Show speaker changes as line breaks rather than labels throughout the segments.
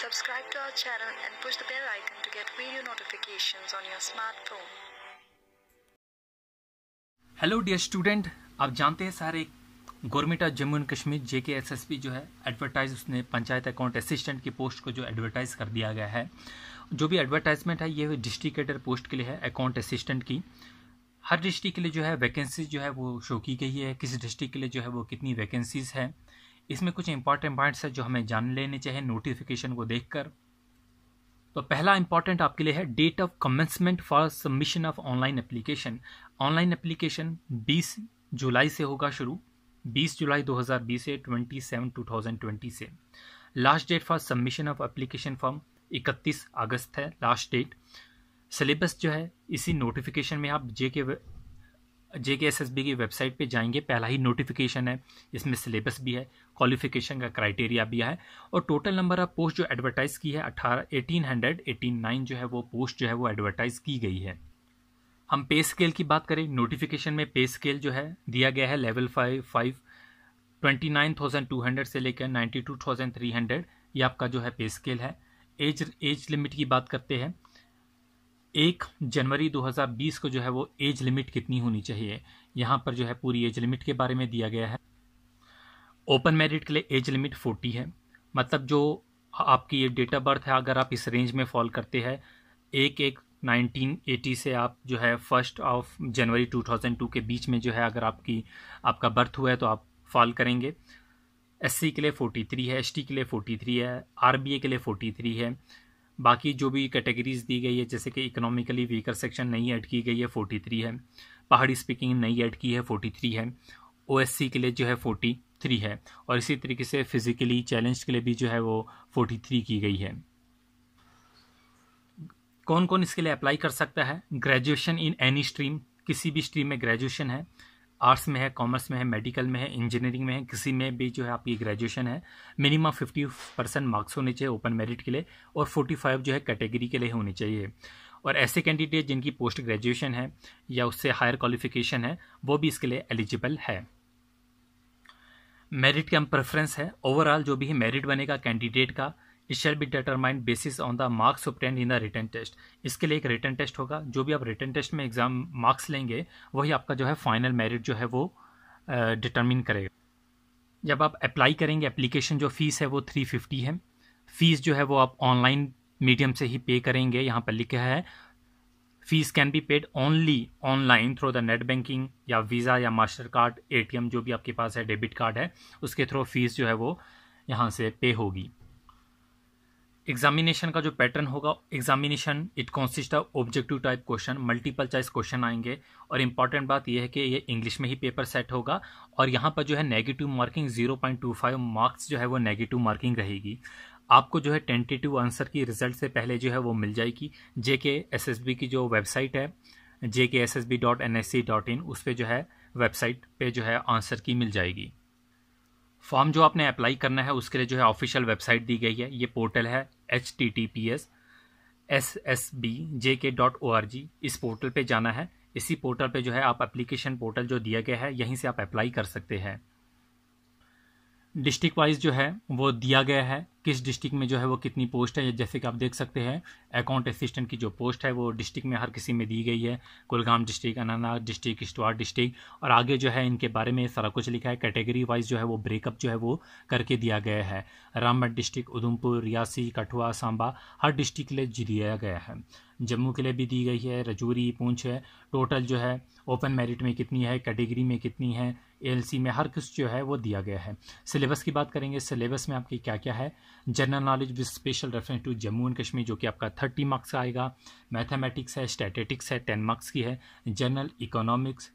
Subscribe to our channel and push the bell icon to get video notifications on your smartphone. Hello dear student आप जानते हैं सारे government of Jammu and Kashmir J K S S P जो है advertise उसने panchayat account assistant की post को जो एडवर्टाइज कर दिया गया है जो भी एडवर्टाइजमेंट है ये डिस्ट्रिकेटर पोस्ट के लिए है अकाउंट असिस्टेंट की हर डिस्ट्रिक्ट के लिए जो है वैकेंसीज जो है वो शो की गई है किस डिस्ट्रिक्ट के लिए जो है वो कितनी वैकेंसीज़ है इसमें कुछ इंपॉर्टेंट पॉइंट्स हैं जो हमें जान लेने चाहिए नोटिफिकेशन को देखकर तो पहला इंपॉर्टेंट आपके लिए है date of commencement for submission of online application online application 20 जुलाई से होगा शुरू 20 जुलाई 2020 से 27 2020 से last date for submission of application form 31 अगस्त है लास्ट डेट सिलेबस जो है इसी नोटिफिकेशन में आप जे K J K S S B की वेबसाइट पे जाएंगे पहला ही नोटिफिकेशन है इसमें सिलेबस भी है क्वालिफिकेशन का क्राइटेरिया भी है और टोटल नंबर ऑफ पोस्ट जो एडवर्टाइज़ की है अठारह एटीन हंड्रेड एटीन नाइन जो है वो पोस्ट जो है वो एडवर्टाइज़ की गई है हम पे स्केल की बात करें नोटिफिकेशन में पे स्केल जो है दिया गया है level five five twenty nine thousand two hundred से लेकर ninety two thousand three hundred ये आपका जो है पे स्केल है एज एज लिमिट की बात करते हैं एक जनवरी 2020 को जो है वो एज लिमिट कितनी होनी चाहिए यहाँ पर जो है पूरी एज लिमिट के बारे में दिया गया है ओपन मेरिट के लिए एज लिमिट 40 है मतलब जो आपकी ये डेट ऑफ बर्थ है अगर आप इस रेंज में फॉल करते हैं एक एक 1980 से आप जो है फर्स्ट ऑफ जनवरी 2002 के बीच में जो है अगर आपकी आपका बर्थ हुआ है तो आप फॉल करेंगे एस के लिए 43 है एस के लिए 43 है आर के लिए 43 है बाकी जो भी कैटेगरीज दी गई है जैसे कि इकोनॉमिकली वीकर सेक्शन नहीं ऐड की गई है फोर्टी थ्री है पहाड़ी स्पीकिंग नहीं ऐड की है फोर्टी थ्री है ओ के लिए जो है फोर्टी थ्री है और इसी तरीके से फिज़िकली चैलेंज के लिए भी जो है वो फोर्टी थ्री की गई है कौन कौन इसके लिए अप्लाई कर सकता है ग्रेजुएशन इन एनी स्ट्रीम किसी भी स्ट्रीम में ग्रेजुएशन है आर्ट्स में है कॉमर्स में है मेडिकल में है इंजीनियरिंग में है किसी में भी जो है आपकी ग्रेजुएशन है मिनिमम फिफ्टी परसेंट मार्क्स होने चाहिए ओपन मेरिट के लिए और फोर्टी फाइव जो है कैटेगरी के लिए होने चाहिए और ऐसे कैंडिडेट जिनकी पोस्ट ग्रेजुएशन है या उससे हायर क्वालिफिकेशन है वो भी इसके लिए एलिजिबल है मेरिट का प्रेफरेंस है ओवरऑल जो भी मेरिट बनेगा कैंडिडेट का it shall be determined basis on the marks obtained in the written test इसके लिए एक रिटर्न टेस्ट होगा जो भी आप रिटर्न टेस्ट में एग्जाम मार्क्स लेंगे वही आपका जो है फाइनल मेरिट जो है वो डिटरमिन uh, करेगा जब आप अप्लाई करेंगे एप्लीकेशन जो फ़ीस है वो थ्री फिफ्टी है फ़ीस जो है वो आप ऑनलाइन मीडियम से ही पे करेंगे यहाँ पर लिखा है fees can be paid only online through the net banking या वीज़ा या मास्टर कार्ड ए जो भी आपके पास है डेबिट कार्ड है उसके थ्रू फीस जो है वो यहाँ से पे होगी एग्जामिनेशन का जो पैटर्न होगा examination it consist of objective type question multiple choice question आएंगे और इंपॉर्टेंट बात यह है कि ये इंग्लिश में ही पेपर सेट होगा और यहाँ पर जो है नेगेटिव मार्किंग 0.25 मार्क्स जो है वो नेगेटिव मार्किंग रहेगी आपको जो है टेंटेटिव आंसर की रिजल्ट से पहले जो है वो मिल जाएगी जे के एस एस बी की जो वेबसाइट है J K S S B dot N S C dot in उस पर जो है वेबसाइट पर जो है आंसर की मिल जाएगी फॉर्म जो आपने अप्लाई करना है उसके लिए जो है ऑफिशियल वेबसाइट दी गई है ये पोर्टल है H T T P S S S B J K dot O R G इस पोर्टल पे जाना है इसी पोर्टल पे जो है आप एप्लीकेशन पोर्टल जो दिया गया है यहीं से आप अप्लाई कर सकते हैं डिस्ट्रिक्ट वाइज जो है वो दिया गया है किस डिस्ट्रिक्ट में जो है वो कितनी पोस्ट है जैसे कि आप देख सकते हैं अकाउंट असिस्टेंट की जो पोस्ट है वो डिस्ट्रिक्ट में हर किसी में दी गई है Kulgam district Anantnag district Kishtwar district और आगे जो है इनके बारे में सारा कुछ लिखा है कैटेगरी वाइज जो है वो ब्रेकअप जो है वो करके दिया गया है रामगढ़ डिस्ट्रिक्ट उधमपुर रियासी कठुआ सांबा हर डिस्ट्रिक्ट के लिए दिया गया है जम्मू के लिए भी दी गई है रजौरी पूंछ है टोटल जो है ओपन मेरिट में कितनी है कैटेगरी में कितनी है एलसी में हर कुछ जो है वो दिया गया है सिलेबस की बात करेंगे सिलेबस में आपकी क्या क्या है general knowledge with special reference to Jammu and Kashmir जो कि आपका थर्टी मार्क्स का आएगा मैथमेटिक्स है स्टैटिटिक्स है टेन मार्क्स की है जनरल इकोनॉमिक्स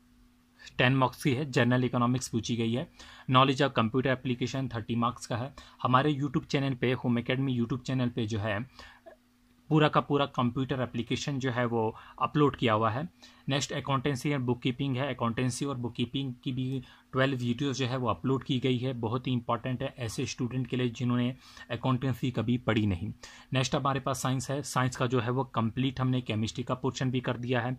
टेन मार्क्स की है जनरल इकोनॉमिक्स पूछी गई है knowledge of computer application thirty marks का है हमारे यूट्यूब चैनल पे होम अकेडमी यूट्यूब चैनल पे जो है पूरा का पूरा कंप्यूटर एप्लीकेशन जो है वो अपलोड किया हुआ है next accountancy and book keeping है अकाउंटेंसी और बुक कीपिंग की भी ट्वेल्व वीडियोस जो है वो अपलोड की गई है बहुत ही इंपॉर्टेंट है ऐसे स्टूडेंट के लिए जिन्होंने अकाउंटेंसी कभी पढ़ी नहीं नेक्स्ट हमारे पास साइंस है साइंस का जो है वो कम्प्लीट हमने केमिस्ट्री का पोर्शन भी कर दिया है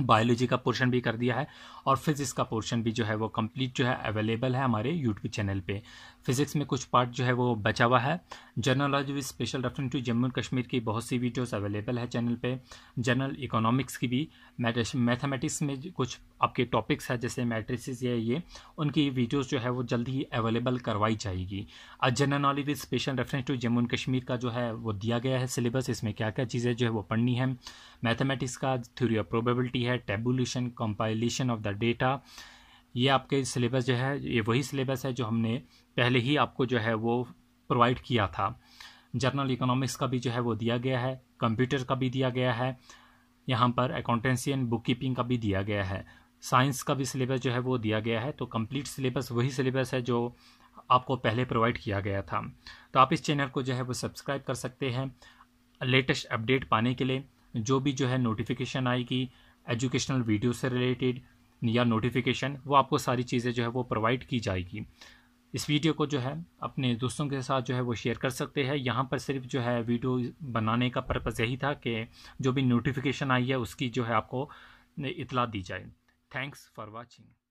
बायोलॉजी का पोर्शन भी कर दिया है और फिजिक्स का पोर्शन भी जो है वो कंप्लीट जो है अवेलेबल है हमारे यूट्यूब चैनल पे फिजिक्स में कुछ पार्ट जो है वो बचा हुआ है general knowledge with special reference to Jammu and Kashmir की बहुत सी वीडियोस अवेलेबल है चैनल पे जनरल इकोनॉमिक्स की भी मैथमेटिक्स में कुछ आपके टॉपिक्स है जैसे मैट्रिसेस या ये उनकी वीडियोस जो है वो जल्दी ही अवेलेबल करवाई जाएगी आज general knowledge with special reference to Jammu and Kashmir का जो है वो दिया गया है सिलेबस इसमें क्या क्या चीज़ें जो है वो पढ़नी है मैथमेटिक्स का थ्योरी ऑफ प्रोबेबिलिटी है tabulation compilation of the data ये आपके सिलेबस जो है ये वही सिलेबस है जो हमने पहले ही आपको जो है वो प्रोवाइड किया था जर्नल इकोनॉमिक्स का भी जो है वो दिया गया है कंप्यूटर का भी दिया गया है यहाँ पर अकाउंटेंसी एंड बुक कीपिंग का भी दिया गया है साइंस का भी सिलेबस जो है वो दिया गया है तो कंप्लीट सिलेबस वही सिलेबस है जो आपको पहले प्रोवाइड किया गया था तो आप इस चैनल को जो है वो सब्सक्राइब कर सकते हैं लेटेस्ट अपडेट पाने के लिए जो भी जो है नोटिफिकेशन आएगी एजुकेशनल वीडियो से रिलेटेड या नोटिफिकेशन वो आपको सारी चीज़ें जो है वो प्रोवाइड की जाएगी इस वीडियो को जो है अपने दोस्तों के साथ जो है वो शेयर कर सकते हैं यहाँ पर सिर्फ जो है वीडियो बनाने का पर्पज़ यही था कि जो भी नोटिफिकेशन आई है उसकी जो है आपको इतला दी जाए थैंक्स फॉर वॉचिंग